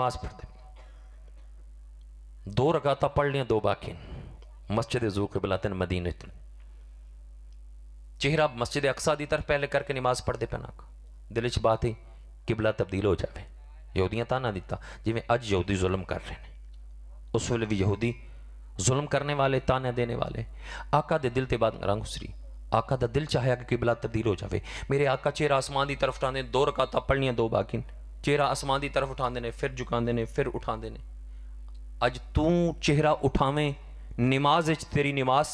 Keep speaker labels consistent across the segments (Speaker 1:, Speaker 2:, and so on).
Speaker 1: नमाज पढ़ते दो रकाता पढ़ लिया दो बाकी मस्जिद जू के बुलाते मदीने चेहरा मस्जिद अक्सा की तरफ पहले करके नमाज पढ़ते पैना दिल च बात ही किबला तब्दील हो जाए यहूदियां ताना दिता जिमें अज यहूदी जुल्म कर रहे हैं उस वे भी यहूदी जुल्म करने वाले ताने देने वाले आका दे दिल के बाद रंग उसरी आका दिल चाहे कि किबला तब्दील हो जाए मेरे आका चेहरा आसमान की तरफ टाने दो रकाता पढ़निया दो बाकी चेहरा आसमान की तरफ उठाते हैं फिर झुकाते हैं फिर उठाते हैं अज तू चेहरा उठावें नमाज तेरी नमाज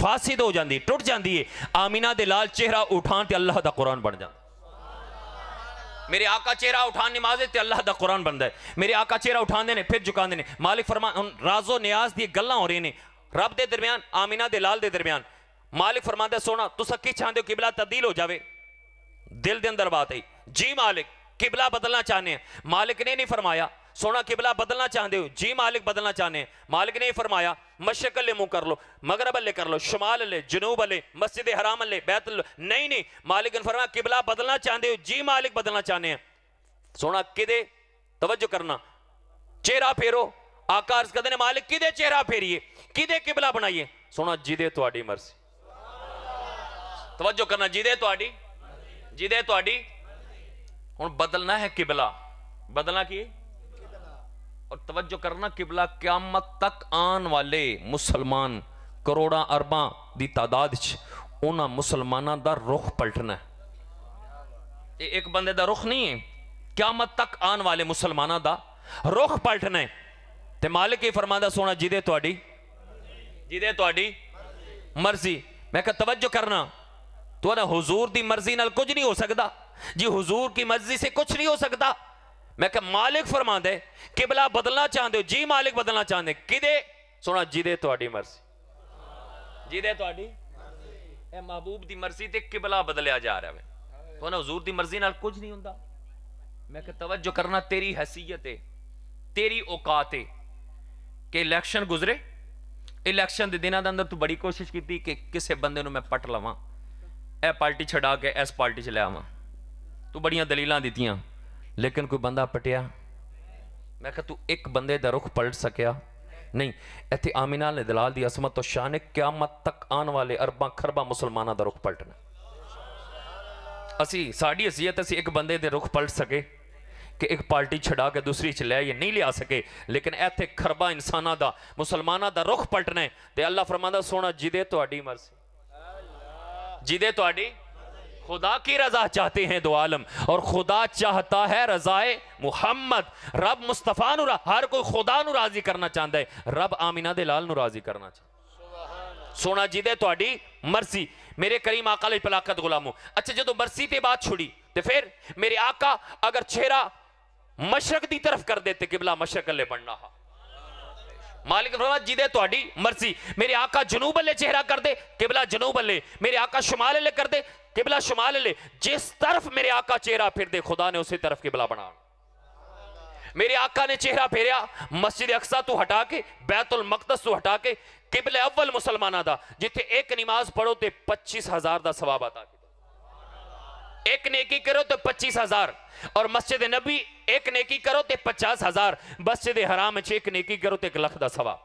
Speaker 1: फासिद हो जाती टुट जाती है आमीना दे लाल चेहरा उठा तो अल्लाह का कुरान बन जाता मेरे आका चेहरा उठान नमाज तो अल्लाह का कुरान बनता है मेरे आका चेहरा उठाते हैं फिर झुका ने मालिक फरमा हम राजो न्याज दी गल हो रही ने रब के दरमियान आमीना दे लाल के दरम्यान मालिक फरमाते सोना तुसा कि चाहते हो किबला तब्दील हो जाए दिल के अंदर बात आई जी मालिक किबला बदलना चाहते हैं मालिक ने नहीं फरमाया सोना किबला बदलना चाहते हो जी मालिक बदलना चाहते हैं मालिक ने फरमाया मशक अल्ले मुंह कर लो मगरब अल्ले कर लो शुमाल अले जनूब अले मस्जिद हराम अल्ले बैत नहीं नहीं मालिक ने फरमाया किबला बदलना चाहते हो जी मालिक बदलना चाहते हैं सोना किदे तवज्जो करना चेहरा फेरो आकार कहते मालिक कि चेहरा फेरीए किदे किबला बनाइए सोना जिदे थोड़ी मर्जी तवज्जो करना जिदे थोड़ी जिदे थोड़ी हूँ बदलना है किबला बदलना की और तवज्जो करना किबला क्यामत तक आने वाले मुसलमान करोड़ा अरबा की तादाद उन्होंने का रुख पलटना है एक बंदे का रुख नहीं है क्यामत तक आने वाले मुसलमाना का रुख पलटना है तो मालिक ही फरमादा सोना जिदे थोड़ी जिदे थोड़ी मर्जी मैं कहा तवज्जो करना तो हजूर की मर्जी न कुछ नहीं हो सकता जी हुजूर की मर्जी से कुछ नहीं हो सकता मैं क्या मालिक फरमा दे किबला बदलना चाहते हो जी मालिक बदलना चाहते किदे सुना जिदे थोड़ी मर्जी जिदे थोड़ी ਇਹ ਮਹਬੂਬ ਦੀ ਮਰਜ਼ੀ ਤੇ ਕਿਬਲਾ ਬਦਲਿਆ ਜਾ ਰਿਹਾ ਵੇ ਤੁਹਾਨੂੰ ਹਜ਼ੂਰ ਦੀ ਮਰਜ਼ੀ ਨਾਲ ਕੁਝ ਨਹੀਂ ਹੁੰਦਾ ਮੈਂ ਕਿ ਤਵੱਜੋ ਕਰਨਾ ਤੇਰੀ ਹਸੀਅਤ ਹੈ ਤੇਰੀ ਔਕਾਤ ਹੈ ਕਿ ਇਲੈਕਸ਼ਨ ਗੁਜ਼ਰੇ ਇਲੈਕਸ਼ਨ ਦੇ ਦਿਨਾਂ ਦੇ ਅੰਦਰ ਤੂੰ ਬੜੀ ਕੋਸ਼ਿਸ਼ ਕੀਤੀ ਕਿ ਕਿਸੇ ਬੰਦੇ ਨੂੰ ਮੈਂ ਪਟ ਲਵਾਂ ਇਹ ਪਾਰਟੀ ਛਡਾ ਕੇ ਇਸ ਪਾਰਟੀ 'ਚ ਲੈ ਆਵਾਂ ਤੂੰ ਬੜੀਆਂ ਦਲੀਲਾਂ ਦਿੱਤੀਆਂ ਲੇਕਿਨ ਕੋਈ ਬੰਦਾ ਪਟਿਆ ਮੈਂ ਕਿਹਾ ਤੂੰ ਇੱਕ ਬੰਦੇ ਦਾ ਰੁਖ ਪਲਟ ਸਕਿਆ ਨਹੀਂ ਇੱਥੇ ਆਮਿਨਾ ਨੇ ਦਲਾਲ ਦੀ ਅਸਮਤ ਤੋਂ ਸ਼ਾਨ ਕਿਆਮਤ ਤੱਕ ਆਉਣ ਵਾਲੇ ਅਰਬਾਂ ਖਰਬਾਂ ਮੁਸਲਮਾਨਾਂ ਦਾ ਰੁਖ ਪਲਟਣਾ ਅਸੀਂ ਸਾਡੀ ਹਸੀਅਤ ਅਸੀਂ ਇੱਕ ਬੰਦੇ ਦੇ ਰੁਖ ਪਲਟ ਸਕੇ ਕਿ ਇੱਕ ਪਾਰਟੀ ਛਡਾ ਕੇ ਦੂਸਰੀ ਚ ਲੈ ਇਹ ਨਹੀਂ ਲਿਆ ਸਕੇ ਲੇਕਿਨ ਇੱਥੇ ਖਰਬਾਂ ਇਨਸਾਨਾਂ ਦਾ ਮੁਸਲਮਾਨਾਂ ਦਾ ਰੁਖ ਪਲਟਣਾ ਤੇ ਅੱਲਾ ਫਰਮਾਂਦਾ ਸੋਣਾ ਜਿਹਦੇ ਤੁਹਾਡੀ ਮਰਜ਼ੀ ਜਿਹਦੇ ਤੁਹਾਡੀ खुदा की रजा चाहते हैं दो आलम और खुदा चाहता है रजाए मुहम्मद रब मुस्तफ़ा नुरा हर कोई खुदा नु राजी करना चाहता है रब आमिना दे लाल नु राजी करना चाहता सोना जी दे मरसी मर्सी मेरे करीम आका ले पलाकत गुलामो अच्छा जो तो मर्सी ते बात छुड़ी तो फिर मेरे आका अगर चेहरा मशरक की तरफ कर देते किबला मशरक ले पढ़ना हा मालिक फरमा जिदे तो मर्जी मेरे आका जनूब अले चेहरा कर दे किबला जनूब अले मेरे आका शुमाल अले कर दे किबला शुमाल अले जिस तरफ मेरे आका चेहरा फिर दे खुदा ने उसी तरफ किबला बना मेरे आका ने चेहरा फेरिया मस्जिद अक्सा तू हटा के बैतुल मकदस तू हटा के किबले अव्वल मुसलमाना था जिथे एक नमाज पढ़ो तो पच्चीस हजार का सवाब आता एक नेकी करो तो पच्चीस हजार और मस्जिद नबी ਇੱਕ ਨੇਕੀ ਕਰੋ ਤੇ 50000 ਮਸਜਿਦ ਹਰਾਮ ਚ ਇੱਕ ਨੇਕੀ ਕਰੋ ਤੇ 1 ਲੱਖ ਦਾ ਸਵਾ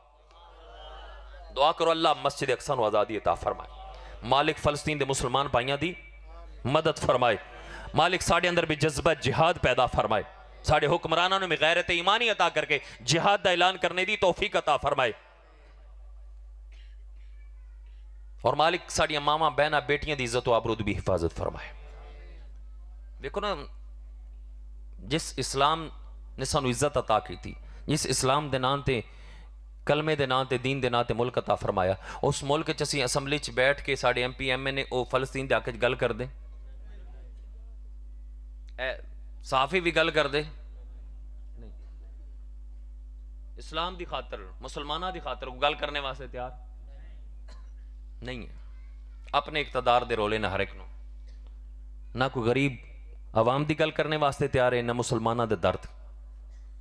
Speaker 1: दुआ करो अल्लाह मस्जिद अक्सर आज़ादी अता फरमाए मालिक फलस्तीन के मुसलमान भाइयों की मदद फरमाए मालिक साढ़े अंदर भी जज्बा जिहाद पैदा फरमाए साढ़े हुक्मराना ने भी गैरत ईमानी अता करके जिहाद का ऐलान करने की तोहफीक अता फरमाए और मालिक साड़िया मावा बहना बेटिया की इज्जत आबरूद भी हिफाजत फरमाए देखो ना ਜਿਸ ਇਸਲਾਮ ਨੇ ਸਾਨੂੰ ਇੱਜ਼ਤ عطا ਕੀਤੀ ਜਿਸ ਇਸਲਾਮ ਦੇ ਨਾਂ ਤੇ ਕਲਮੇ ਦੇ ਨਾਂ ਤੇ دین ਦੇ ਨਾਂ ਤੇ ਮੁਲਕ عطا ਫਰਮਾਇਆ ਉਸ ਮੁਲਕ 'ਚ ਅਸੀਂ ਅਸੈਂਬਲੀ 'ਚ ਬੈਠ ਕੇ ਸਾਡੇ ਐਮਪੀ ਐਮਐ ਨੇ ਉਹ ਫਲਸਤੀਨ ਦੇ ਹੱਕ 'ਚ ਗੱਲ ਕਰਦੇ ਐ ਸਾਫੀ ਵੀ ਗੱਲ ਕਰਦੇ ਨਹੀਂ ਇਸਲਾਮ ਦੀ ਖਾਤਰ ਮੁਸਲਮਾਨਾਂ ਦੀ ਖਾਤਰ ਗੱਲ ਕਰਨੇ ਵਾਸਤੇ ਤਿਆਰ ਨਹੀਂ ਹੈ ਆਪਣੇ ਇਕਤਦਾਰ ਦੇ ਰੋਲੇ ਨਾ ਹਰ ਇੱਕ ਨੂੰ ਨਾ ਕੋਈ ਗਰੀਬ आवाम की गल करने वास्ते तैयार है इन्ना मुसलमाना दे दर्द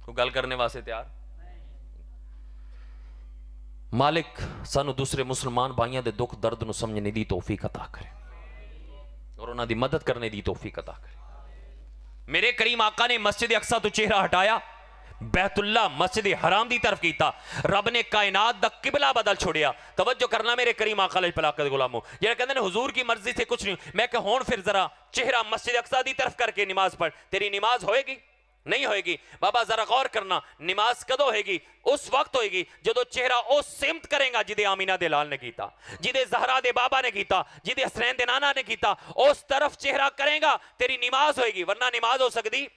Speaker 1: को गल करने वास्ते तैयार मालिक सानू दूसरे मुसलमान भाइयों के दुख दर्द को समझने की तोहफी कता करे और उन्होंने मदद करने की तोहफी कता करे मेरे करीम आका ने मस्जिद अक्सा तो चेहरा हटाया बैतुल्ला मस्जिद हराम की तरफ किया रब ने कायनात का किबला बदल छोड़िया तवज्जो करना मेरे करीम आखल पलाकत गुलामो जरा कहते हैं हजूर की मर्जी से कुछ नहीं मैं कह हूँ फिर जरा चेहरा मस्जिद अक्सा की तरफ करके नमाज पढ़ तेरी नमाज होएगी नहीं होएगी बाबा जरा गौर करना नमाज कदों होएगी उस वक्त होएगी जो चेहरा उस सिमत करेगा जिदे आमीना दे लाल ने किया जिदे जहरा दे बाबा ने किया जिदे हसनैन दे नाना ने किया उस तरफ चेहरा करेगा तेरी नमाज होएगी वरना नमाज हो सकती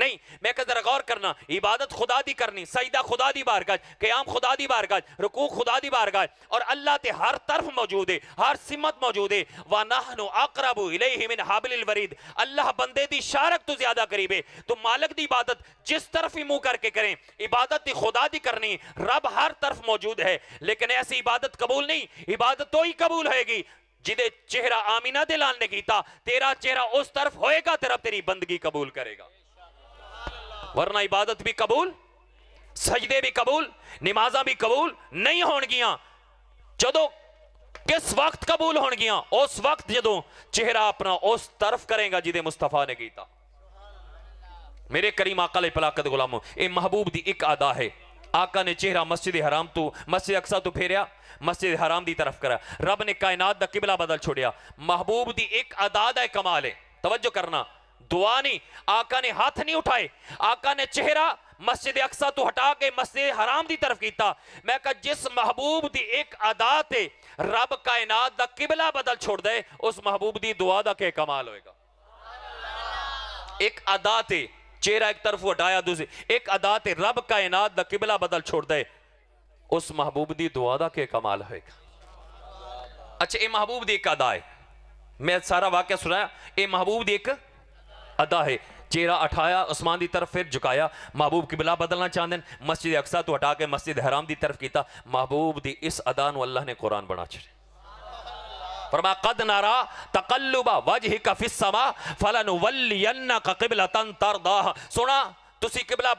Speaker 1: नहीं मैं कह जरा करना इबादत खुदा दी करनी सईदा खुदा दी बारगाज क्याम खुदा दी बारगाज रुकू खुदा दी बारगाज और अल्लाह ते हर तरफ मौजूद है हर सिमत मौजूद है वा नहनु वाहनो इलैहि मिन हाबिल वरीद अल्लाह बंदे दी शारक तो ज्यादा करीब है तो मालिक दी इबादत जिस तरफ ही मुंह करके करें इबादत दी खुदा दी करनी रब हर तरफ मौजूद है लेकिन ऐसी इबादत कबूल नहीं इबादत तो ही कबूल होगी जिदे चेहरा आमीना दिलाल ने किया तेरा चेहरा उस तरफ होएगा तेरा तेरी बंदगी कबूल करेगा वरना इबादत भी कबूल सजदे भी कबूल नमाजा भी कबूल नहीं हो जो किस वक्त कबूल हो उस वक्त जो चेहरा अपना उस तरफ करेगा जिदे मुस्तफा ने किया मेरे करीम आका पलाकत गुलामो ये महबूब की एक अदा है आका ने चेहरा मस्जिद हराम तू मस्जिद अक्सा तू फेरिया मस्जिद हराम की तरफ करा रब ने कायनात का किबला बदल छोड़िया महबूब की एक अदा है कमाल है तवज्जो करना दुआ नहीं आका ने हाथ नहीं उठाए आका ने चेहरा मस्जिद अक्सा तो हटा के मस्जिद हराम की तरफ किया मैं कहा जिस महबूब की एक अदा से रब कायनात का किबला बदल छोड़ दे उस महबूब की दुआ का क्या कमाल होगा एक अदा से चेहरा एक तरफ हटाया दूसरी एक अदा से रब कायनात का किबला बदल छोड़ दे उस महबूब की दुआ का क्या कमाल होगा अच्छा ये महबूब की एक अदा है मैं सारा वाक्य सुनाया ये महबूब की एक अदा है चेहरा उठाया उस्मान की तरफ फिर झुकाया महबूब की बिला बदलना चाहते हैं मस्जिद अक्सा तो हटा के मस्जिद हराम की तरफ किया महबूब की इस अदा अल्लाह ने कुरान बना छे फरमा कद नारा तकल्लुबा वजह किबला तन तरदाह सुना ਤੁਸੀਂ ਕਿਬਲਾ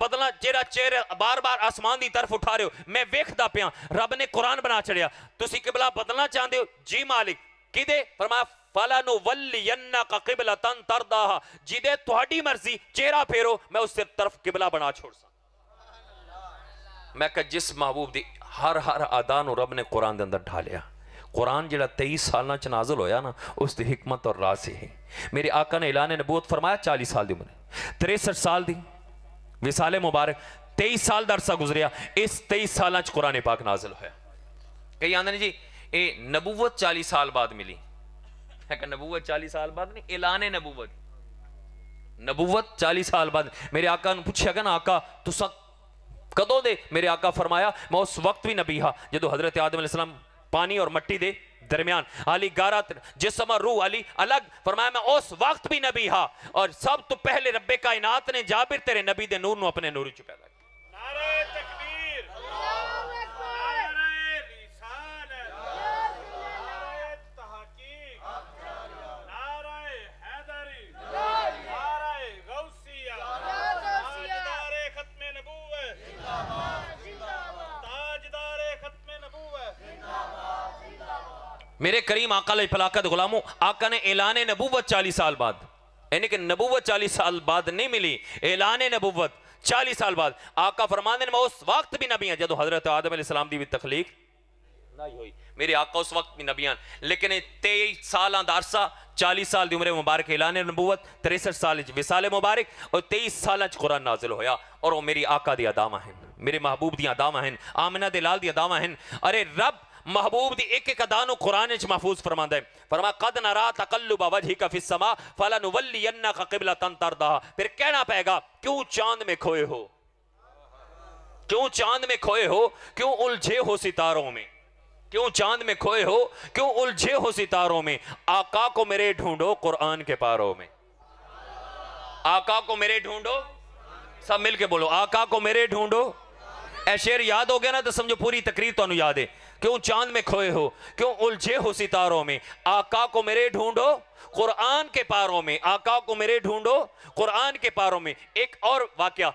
Speaker 1: किदे फरमाया फला नु वल्लियन्ना का किबला तन तरदा जिदे ਤੁਹਾਡੀ मर्जी चेहरा फेरो मैं उस तरफ किबला बना छोड़ सा मैं कह जिस महबूब ਹਰ हर हर ਨੂੰ ਰੱਬ ਨੇ ਕੁਰਾਨ ਦੇ ਅੰਦਰ ਢਾਲਿਆ कुरान जरा तेईस साल च नाजल होया ना उसकी हिकमत और राज है मेरे आका ने ऐलान बहुत फरमाया चालीस साल की उम्र तिरसठ साल दी विसाले मुबारक तेईस साल दरसा गुजरिया इस तेईस साल कुरान पाक नाजल होया कई आंदे ने जी ए नबूवत चालीस साल बाद मिली है नबूवत चालीस साल बाद नहीं एलान नबूवत नबूवत चालीस साल बाद मेरे आका ने पूछा गया ना आका तू तुसा कदों दे मेरे आका फरमाया मैं उस वक्त भी नबी हा जो हजरत आदम पानी और मट्टी दे दरमियान अली जिस समय रूह अली अलग फरमाया मैं उस वक्त भी नबी हा और सब तो पहले रब्बे कायनात ने जाबिर तेरे नबी दे नूर नु अपने नूर च पैदा मेरे करीम आका फलाकत तो गुलामो आका ने ऐलान नबूवत चालीस साल बाद यानी कि नबूवत चालीस साल बाद नहीं मिली ऐलान नबूवत चालीस साल बाद आका फरमान मैं उस वक्त भी नबी जब हजरत आदम की भी तखलीक नहीं हुई मेरे आका उस वक्त भी नबियान लेकिन तेईस साल आदारसा चालीस साल की उम्र मुबारक ऐलान नबूवत तिरसठ साल विसाले मुबारक और तेईस साल कुरान नाजिल होया और वो मेरी आका दिया दावा हैं मेरे महबूब दियाँ दावा हैं आमना दे लाल दिया दावा हैं अरे रब महबूब दी एक एक अदान कुरान च महफूज फरमांदा है फरमा कद नरा तकल्लुब वजहिका फिस समा फलनवल्लियन्नका क़िबलतन तरदा फिर कहना पेगा क्यों चांद में खोए हो क्यों चांद में खोए हो क्यों उलझे हो सितारों में क्यों चांद में खोए हो क्यों उलझे हो सितारों में आका को मेरे ढूंढो कुरान के पारों में आका को मेरे ढूंढो सब मिल के बोलो आका को मेरे ढूंढो ऐ शेर याद हो गया ना तो समझो पूरी तकरीर तो याद है क्यों चांद में खोए हो क्यों उलझे हो सितारों में आका को मेरे ढूंढो कुरान के पारों में आका को मेरे ढूंढो कुरान के पारों में एक और वाक्य